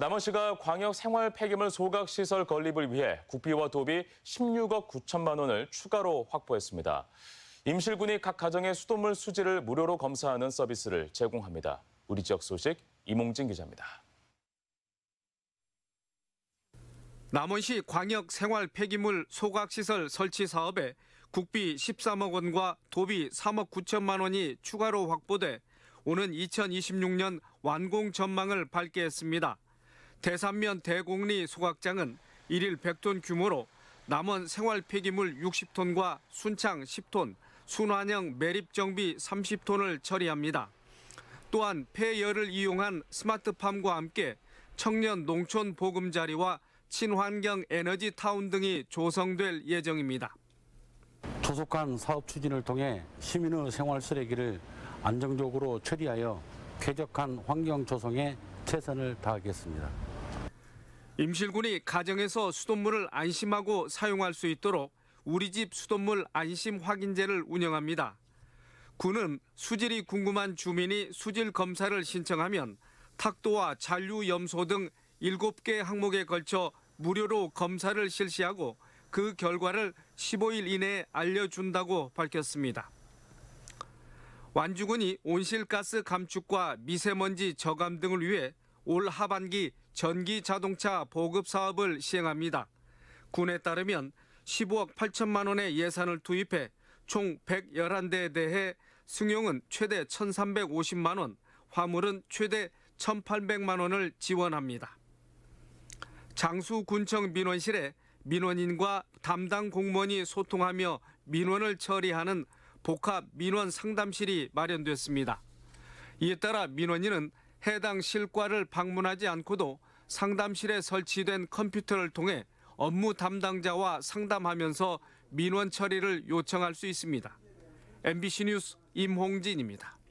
남원시가 광역 생활 폐기물 소각 시설 건립을 위해 국비와 도비 16억 9천만 원을 추가로 확보했습니다. 임실군이 각 가정의 수돗물 수질을 무료로 검사하는 서비스를 제공합니다. 우리 지역 소식 이몽진 기자입니다. 남원시 광역 생활 폐기물 소각 시설 설치 사업에 국비 13억 원과 도비 3억 9천만 원이 추가로 확보돼 오는 2026년 완공 전망을 밝게 했습니다. 대산면 대곡리 소각장은 1일 100톤 규모로 남원 생활 폐기물 60톤과 순창 10톤, 순환형 매립 정비 30톤을 처리합니다. 또한 폐열을 이용한 스마트팜과 함께 청년 농촌 보금자리와 친환경 에너지 타운 등이 조성될 예정입니다. 조속한 사업 추진을 통해 시민의 생활 쓰레기를 안정적으로 처리하여 쾌적한 환경 조성에 최선을 다하겠습니다. 임실군이 가정에서 수돗물을 안심하고 사용할 수 있도록 우리 집 수돗물 안심 확인제를 운영합니다. 군은 수질이 궁금한 주민이 수질 검사를 신청하면 탁도와 잔류 염소 등 7개 항목에 걸쳐 무료로 검사를 실시하고 그 결과를 15일 이내에 알려준다고 밝혔습니다. 완주군이 온실가스 감축과 미세먼지 저감 등을 위해 올 하반기 전기 자동차 보급 사업을 시행합니다. 군에 따르면 15억 8천만 원의 예산을 투입해 총 111대에 대해 승용은 최대 1,350만 원, 화물은 최대 1,800만 원을 지원합니다. 장수군청 민원실에 민원인과 담당 공무원이 소통하며 민원을 처리하는 복합 민원 상담실이 마련됐습니다. 이에 따라 민원인은 해당 실과를 방문하지 않고도 상담실에 설치된 컴퓨터를 통해 업무 담당자와 상담하면서 민원 처리를 요청할 수 있습니다. MBC 뉴스 임홍진입니다.